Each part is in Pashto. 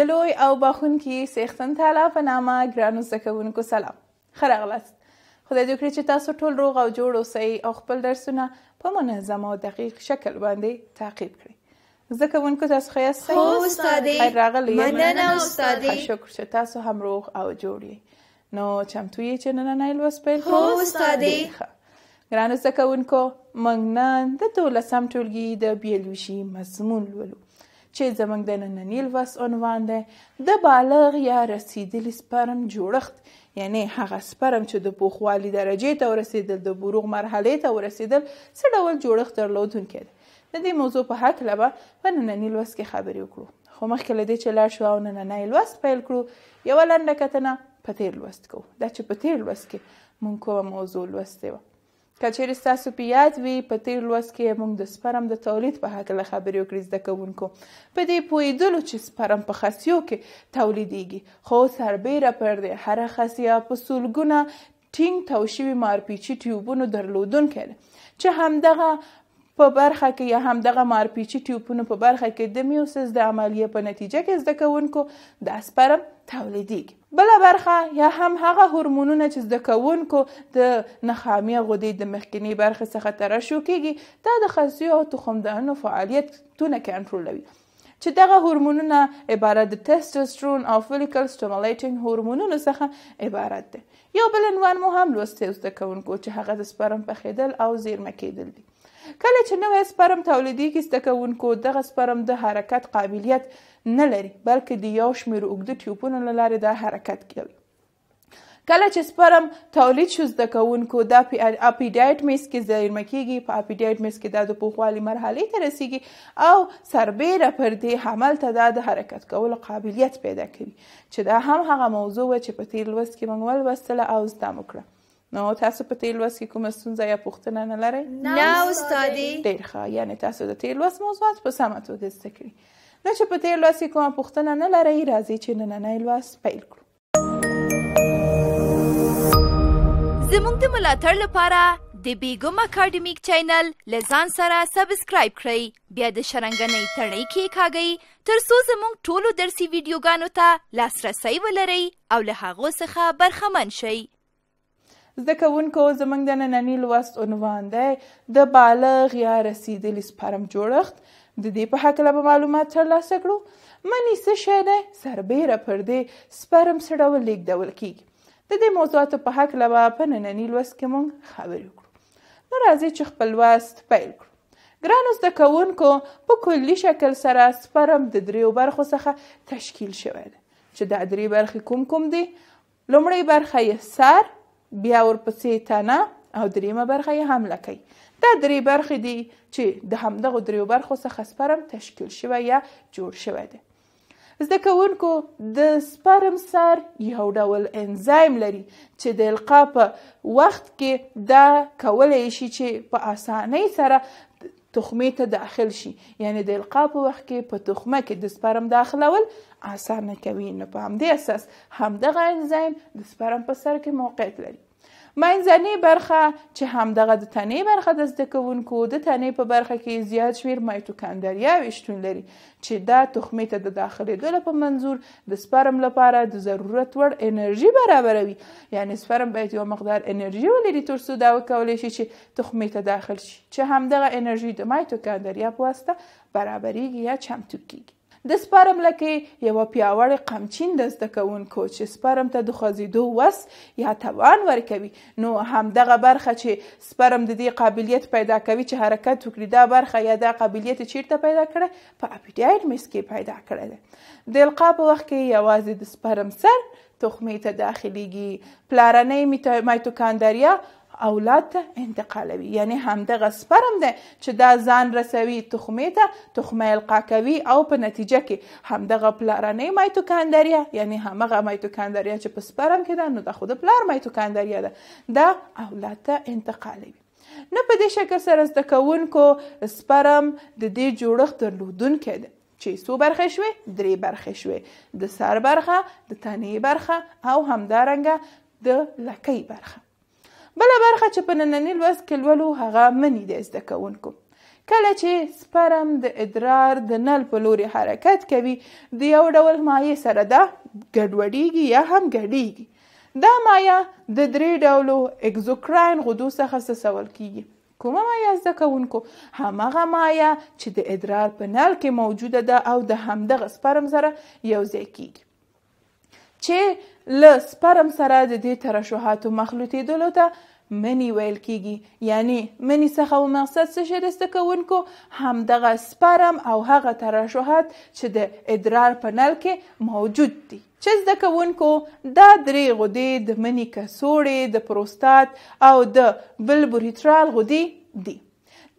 د لوی او باخونکي سیختن تعالی په نامه ګرانو زکوونکو سلام ښه راغلاست خدای دې وکړي چې تاسو ټول روغ او جوړ اوسئ او خپل درسونه په منظم او دقیق شکل باندې تعقیب کړئ زده کوونکو تاسو ښه یاست هو استادې خیر راغلی مننه استادې شکر چې تاسو هم روغ او جوړ یې نو چمتو یې چې نننۍ لوست پیل هو استادې ګرانو زده کوونکو موږ نن د دولسم ټولګي د بیولوژي مضمون لولو چې زموږ د ننني لوست عنوان دی د بالغ یا رسیدلي سپرم جوړښت یعنی هغه سپرم چې د پوخوالي درجې ته ورسېدل د بلوغ مرحلې ته ورسېدل څه ډول جوړښت درلودونکی دی د دې موضوع په هکله به په ننني لوست کې خبرې وکړو خو مخکې له دې چې لاړ شو او نننی لوست پیل کړو یوه لنډه کتنه په تیر لوست کوو دا چې په تیر لوست کې مونږ کومه موضوع لوستې وه که چیرې ستاسو په یاد وي په تیر لوست کې موږ د سپرم د تولید په هکله خبرې وکړې زده کوونکو په دې پوهېدلو چې سپرم په خصیو کې تولیدیږي خو سربیره پر دې هره خصیه په سلګونه ټینګ تاو شوي مارپیچي ټیوبونو درلودونکی ده چې همدغه په برخه کې یا هم دغه مارپیچي ټیوبونو په برخه کې د میوسس د عملیې په نتیجه کې زده کوونکو د اسپرم تولیدیږي بله برخه یا هم هغه هورمونونه چې زده کوونکو د نخامی غدې د مخکنی برخه څخه ترشح کیږي دا د خصیو او تخمدانو فعالیتونه کنټرولوي چې دغه هورمونونه عبارت د ټسټوسترون او فولیکل سټیمولیټینګ هورمونونو څخه عبارت دي یو بل عنوان مو هم لوستې زده کوونکو چې هغه د سپرم پخېدل او زیرمه کېدل دي کله چې نوی سپرم تولیدېږي زده کوونکو دغه سپرم د حرکت قابلیت نه لري بلکې د یو شمېر اوږده ټیوپونو له لارې دا حرکت کوي کله چې سپرم تولید شو زده کوونکو دا اپیډایټ میس کې زیرمه کیږي په اپیډایټ میس کې دا د پوخوالي مرحله ته رسیږي او سربیره پر دې حمل ته دا د حرکت کولو قابلیت پیدا کوي چې دا هم هغه موضوع و چې په تیر لوست کې موږ ولوستله او زده مو کړه نو تاسو په تیر لوست کې کومه ستونزه یا پوښتنه نه لرئ نه استادې ډېر ښه یعنی تاسو د تیر لوست موضوعات په سمه توګه زده کړئ نو چې په تیر لوست کې کومه پوښتنه نه لرئ راځئ چې نننی لوست پیل کړو زموږ د ملاتړ لپاره د بیګم اکیډمیک چینل لزان سره سبسکرایب کړئ بیا د شرنګنۍ تڼۍ کې کاږئ ترڅو زموږ ټولو درسي ویډیوګانو ته لاسرسی ولرئ او له هغو څخه برخمن شئ زده کوونکو زموږ د ننني لوست عنوان دی د بالغ یا رسیدلي سپرم جوړښت د دې په هکله به معلومات ترلاسه کړو منی څه شی دی سربیره پر دې سپرم څه ډول لیږدول کیږي د دې موضوعاتو په هکله به په ننني لوست کې موږ خبرې وکړو نو راځئ چې خپل لوست پیل کړو ګرانو زده کوونکو په کلي شکل سره سپرم د دریو برخو څخه تشکیل شوی دی چې دا درې برخې کوم کوم دي لومړۍ برخه یې سر بیا ورپسې تنه او دریمه برخه یې حمله کوي دا درې برخې دي چې د همدغه دریو برخو څخه سپرم تشکیل شوی یا جوړ شوی دی زده کوونکو د سپرم سر یو ډول انزایم لري چې د القا په وخت کې دا کولی شي چې په اسانۍ سره تخمه ته داخل شي یعنی د القا په وخت کې په تخمه کې د سپرم داخلول اسانه کوي نو په همدې اساس همدغه انزایم د سپرم په سر کې موقعیت لري منځنۍ برخه چې همدغه د تنې برخه د زده کوونکو د تنې په برخه کې زیات شمیر مایټوکاندریا شتون لري چې دا تخمې ته د داخلېدلو په منظور د سپرم لپاره د ضرورت وړ انرژي برابروي یعنی سپرم باید یو مقدار انرژي ولري تر څو دا وکولی شي چې تخمې ته داخل شي چې همدغه انرژي د مایټوکاندریا په واسطه برابرېږي یا چمتو کیږي د سپرم لکه یو پیاوړی قمچین د زده کوونکو چې سپرم ته د خوځېدو وس یا توان ورکوي نو همدغه برخه چې سپرم د دې قابلیت پیدا کوي چې حرکت وکړي دا برخه یا دا قابلیت چیرته پیدا کړه په اپټایل مس کې پیدا کړه ده د القا په وخت کې یوازې د سپرم سر تخمې ته داخليږي پلارنۍ مایتوکاندریا اولاد ته انتقالوي یعنی همدغه سپرم دی چې دا ځان رسوي تخمې ته تخمه القا کوي او په نتیجه کې همدغه پلارنۍ مایتوکاندریا یعنی همغه مایتوکاندریا چې په سپرم کې ده نو د خود پلار مایتوکاندریا ده دا اولاد ته انتقالوي نو په دې شکل سره زده کوونکو سپرم د دې جوړښت درلودونکی دی چې څو برخه شوي درې برخه شوي د سر برخه د تنې برخه او همدارنګه د لکۍ برخه بل برخه چې په نننی لوست کې لولو هغه منی د زده کوونکو کله چې سپرم د ادرار د نل په لوري حرکت کوي د یو ډول مایع سره ده ګډوډیږي یا هم ګډیږي دا مایع د درې ډولو اګزوکراین غدو څخه سسول کیږي کومه مایع زده کوونکو همغه مایع چې د ادرار په نل کې موجوده ده او د همدغه سپرم سره یو ځای کیږي چې له سپرم سره د دې ترشحاتو مخلوطېدلو ته منی ویل کیږي یعنی منی څخه و مقصد څه شی رسته کوونکو همدغه سپرم او هغه ترشحات چې د ادرار په نل کې موجود دي چې زده کوونکو دا درې غدې د منی کسوړې د پروستات او د بلبوریترال غدې دي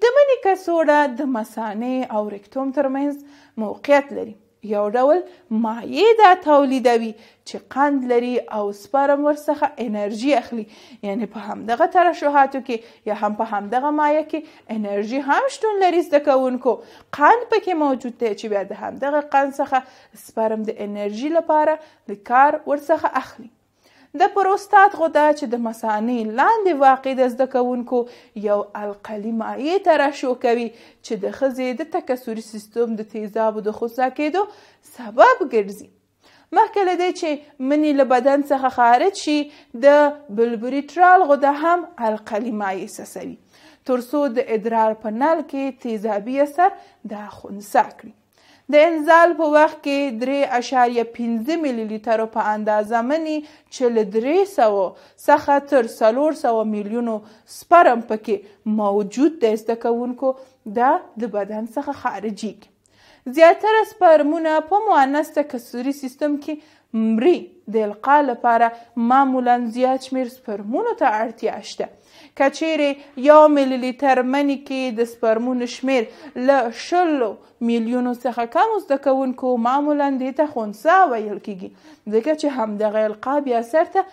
د منی کسوړه د مثانې او رکتوم ترمنځ موقعیت لري یو ډول مایع دا تولیدوي چې قند لري او سپرم ورڅخه انرژي اخلي یعنی په همدغه ترشحاتو کې یا هم په همدغه مایع کې انرژي هم شتون لري زده کوونکو قند پکې موجود دی چې بیا د همدغه قند څخه سپرم د انرژي لپاره د کار ورڅخه اخلي د پروستات غده چې د مثانې لاندې واقع د زده کوونکو یو القلي مایع ترشح کوي چې د ښځې د تکثري سیستم د تیزابو د خوسا کېدو سبب ګرځي مخکې له دې چې منی له بدن څخه خارج شي د بلبریټرال غده هم القلي مایع سسوي ترڅو د ادرار په نل کې تیزابي اثر دا خنثی کړي د انزال په وخت کې درې اشاریه پنځه ملي لیترو په اندازه منی چې له درې سوه څخه تر څلور سوه میلیونو سپرم پکې موجود دی زده کوونکو دا د بدن څخه خارجیږي زیاتره سپرمونه په مؤنث تکثري سیستم کې مري د القا لپاره معمولا زیات شمېر سپرمونو ته اړتیا شته کچیرې یو ملي لیټر منی کې د سپرمونو شمیر له شلو میلیونو څخه کم زده کوونکو معمولا دې ته خونسا ویل کیږي ځکه چې همدغه القا بیا سر ته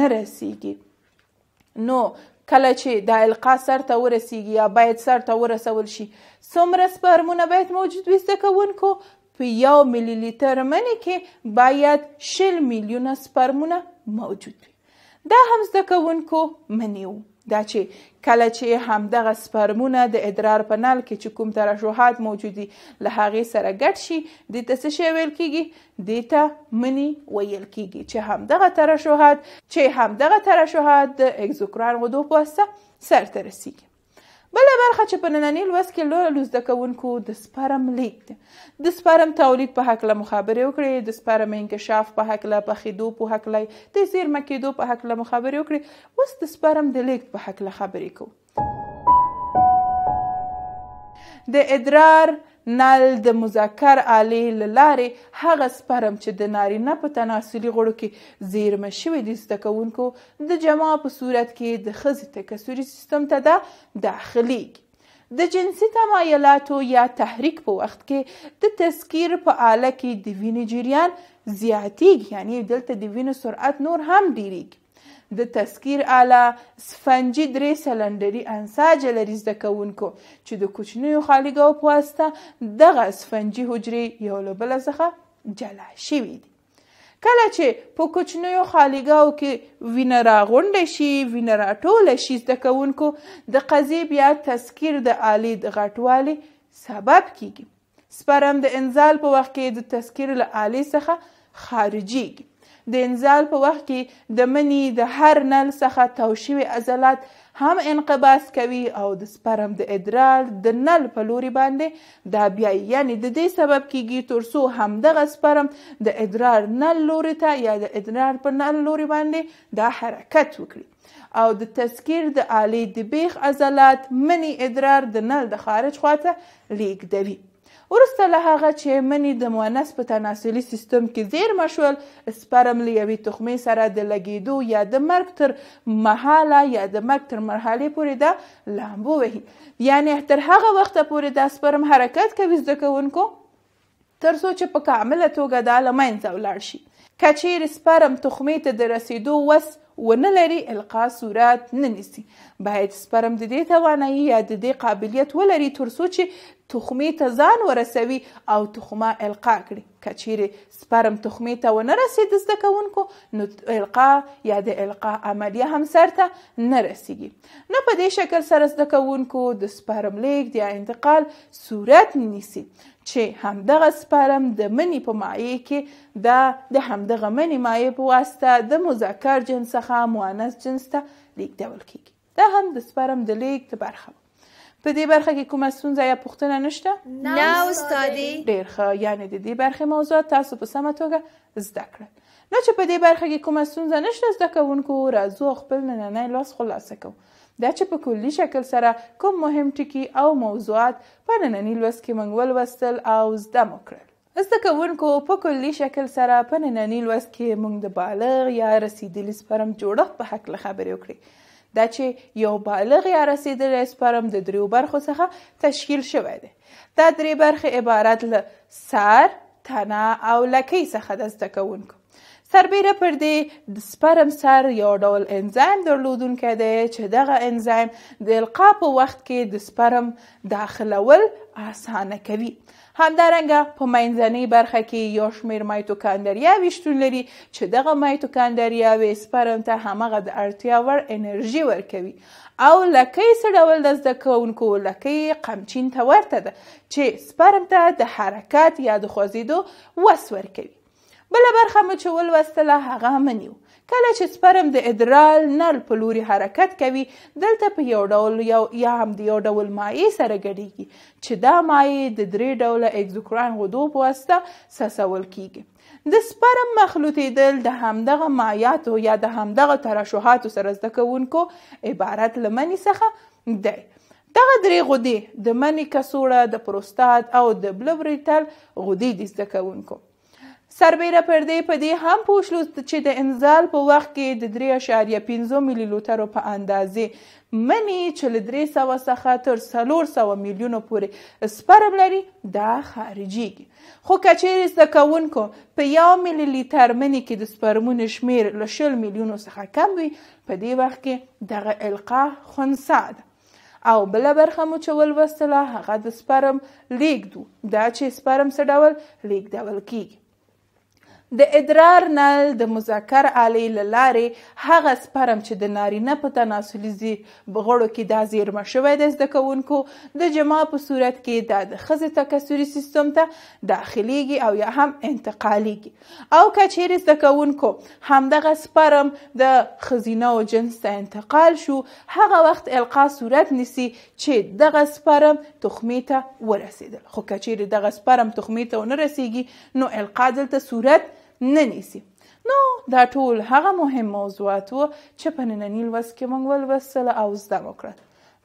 نه رسیږي نو کله چې د القا سر ته ورسیږي یا باید سر ته ورسول شي څومره سپرمونه باید موجود وي زده کوونکو په یو ملي لیټر منی کې باید شل میلیونه سپرمونه موجود وي دا هم زده کوونکو منیو دا چې کله چې همدغه سپرمونه د ادرار په نل کې چې کوم ترشحات موجود دي له هغې سره ګډ شي دې ته څه شی ویل کېږي دې ته منی ویل کېږي چې همدغه ترشحات چې همدغه ترشحات د اګزوکراین غدو په واسطه سرته رسیږي بل برخه چې په نننی لوست کې لولو زده کوونکو د سپارم لیک د سپارم تولید په هکله مخابره وکړي د سپارم انکشاف په هکله په خیدو په هکله د زیرمه کېدو په هکله مخابره وکړي اوس د سپارم د لیک په هکله خبرې کوو د ادرار نل د مذکر آلی له لارې هغه سپرم چې د نارینه په تناسلي غړو کې زیرمه شوي دي زده کوونکو د جمع په صورت کې د ښځې تکثري سیستم ته ده داخلیږي د جنسي تمایلاتو یا تحریک په وخت کې د تسکیر په آله کې د وینې جریان زیاتیږي یعنی دلته د وینې سرعت نور هم ډیریږي د تذکیر اله سفنجي درې سلندري انساج لري زده کوونکو چې د کوچنیو خالیګاو په واسطه دغه سفنجي حجرې یو له بله څخه جلا شوي دي کله چې په کوچنیو خالیګاو کې وینه راغونډه شي وینه راټوله شي زده کوونکو د قضیې بیا تذکیر د آلې د غټوالي سبب کیږي سپرم د انزال په وخت کې د تذکیر له آلې څخه خارجيږي د انزال په وخت کې د منی د هر نل څخه تاو شوي عضلات هم انقباس کوي او د سپرم د ادرار د نل په لوري باندې دا بیا یعنی د دې سبب کیږي ترسو همدغه سپرم د ادرار نل لوري ته یا د ادرار په نل لوري باندې دا حرکت وکړي او د تذکیر د آلی د بیخ عضلات منی ادرار د نل د خارج خواته لیږدوي ورسته له هغه چې منی د مؤنث په تناسلي سیستم کې زیرمه شول سپرم له یوې تخمې سره د لګیدو یا د مرګ تر محاله یا د مرګ تر مرحلې پورې د لامبو وهي یعنی تر هغه وخته پورې د سپرم حرکت کوي زده کوونکو تر څو چې په کامله توګه د لمنځه ولاړ شي که چیرې سپرم تخمې ته د رسېدو وس ونه لري القا صورت نه نیسي باید سپرم د دې توانایي یا د دې قابلیت ولري ترڅو چې تخمې ته ځان ورسوي او تخمه القا کړي که چیرې سپرم تخمې ته ونه رسېد زده کوونکو نو القا یا د القا عملیه هم سرته نه رسیږي نه په دې شکل سره زده کوونکو د سپرم لیږد یا انتقال صورت نیسي چې همدغه سپرم د منی په مایع کې دا د همدغه منی مایع په واسطه د مذکر جنس څخه مؤنث جنس ته لیږدول کیږي دا هم د سپرم د لیږد برخه په دې برخه کې کومه ستونزه یا پوښتنه نشته نه استادي ډیر ښه یعنی د دې برخې موضوعات تاسو په سمه توګه زده کړل نو چې په دې برخه کې کومه ستونزه نشته زده کوونکو راځو خپل نننۍ لاس خلاصه کوو دا چې په کلي شکل سره کوم مهم ټکي او موضوعات په ننني لوست کې موږ ولوستل او زده مو کړل زده کوونکو په کلي شکل سره په ننني لوست کې موږ د بالغ یا رسیدلي سپرم جوړښت په هکله خبرې وکړې دا چې یو بالغ یا رسیدلی سپرم د دریو برخو څخه تشکیل شوی دی دا درې برخې عبارت له سر تنه او لکۍ څخه د زده کوونکو سربیره پر دې د سپرم سر یو ډول انزایم درلودونکی دی چې دغه انزایم د القا په وخت کې د سپرم داخلول اسانه کوي همدارنګه په منځنۍ برخه کې یو شمېر مایتوکاندریاوې شتون لري چې دغه مایتوکاندریاوې سپرم ته همغه د اړتیا وړ انرژي ورکوي او لکۍ څه ډول د زده کوونکو لکۍ قمچین ته ورته ده چې سپرم ته د حرکت یا د خوځېدو وس ورکوي بله برخه مو چې ولوستله هغه منیو کله چې سپرم د ادرال نل په لوري حرکت کوي دلته په یو ډول یو یا هم د یو ډول مایع سره ګډیږي چې دا مایع د درې ډوله اګزوکراین غدو په واسطه سسول کیږي د سپرم مخلوطېدل د همدغه مایعاتو یا د همدغه ترشحاتو سره زده کوونکو عبارت له منی څخه دی دغه درې غدې د منی کڅوړه د پروستات او د بلوبریتل غدې د زده کوونکو سربیره پر دې په دې هم پوه شلو چې د انزال په وخت کې د 3.5 میلی لیټرو په اندازې منی چې له 300 څخه تر 400 میلیونو پورې سپرم لري دا خارجي خو کچېر زکونکو په 1 میلی لیټر منی کې د سپرمونو شمیر له 20 میلیونو څخه کم وي په دې وخت کې دغه القا خنثی ده او بل برخه مو چول وسله هغه د سپرم لیک دو دا چې سپرم څه ډول لیک ډول کیږي د ادرار نل د مذکر آلی لارې هغه سپرم چې د نارینه په تناسلي غړو کې دا زیرمه شوی د زده کوونکو د جما په صورت کې دا د ښځې تکثري سیستم ته داخلیږي او یا هم انتقالیږي او که چیرې زده کوونکو همدغه سپرم د ښځینه او جنس ته انتقال شو هغه وخت القا صورت نیسي چې دغه سپرم تخمې ته ورسېدل خو که چیرې دغه سپرم تخمې ته ونه رسیږي نو القا دلته صورت نه نیسي نو دا ټول هغه مهم موضوعات وو چې په ننني لوست کې موږ ولوستل او زده مو کړل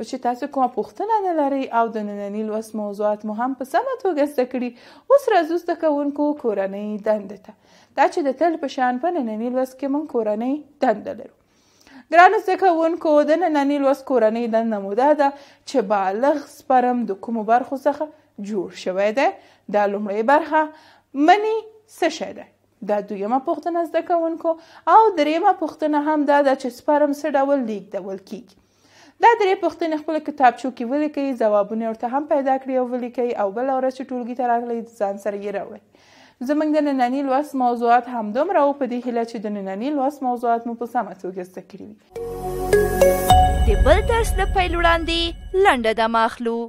چې تاسو کومه پوښتنه نه لرئ او د ننني لوست موضوعات مو هم په سمه توګه زده کړي اوس راځو زده کوونکو کورنۍ دنده ته دا چې د تل په شان په ننني لوست کې موږ کورنۍ دنده لرو ګرانو زده کوونکو د ننني لوست کورنۍ دنده مو دا ده چې بالغ سپرم د کومو برخو څخه جوړ شوی دی دا لومړۍ برخه منی څه شی دی دا دویمه پوښتنه زده کوونکو او دریمه پوښتنه هم دا ده چې سپرم څه ډول لیږدول کیږي دا درې پوښتنې خپل کتابچو کې ولیکئ ځوابونه ورته هم پیدا کړئ او ولیکئ او بل ورځ چې ټولګي ته راغلئ ځان سره یې راوړئ زموږ د ننني لوست موضوعات همدومره وو په دې هیله چې د ننني لوست موضوعات مو په سمه توګه زده کړي وي د بل درس د پیل وړاندې لنډه دمه اخلو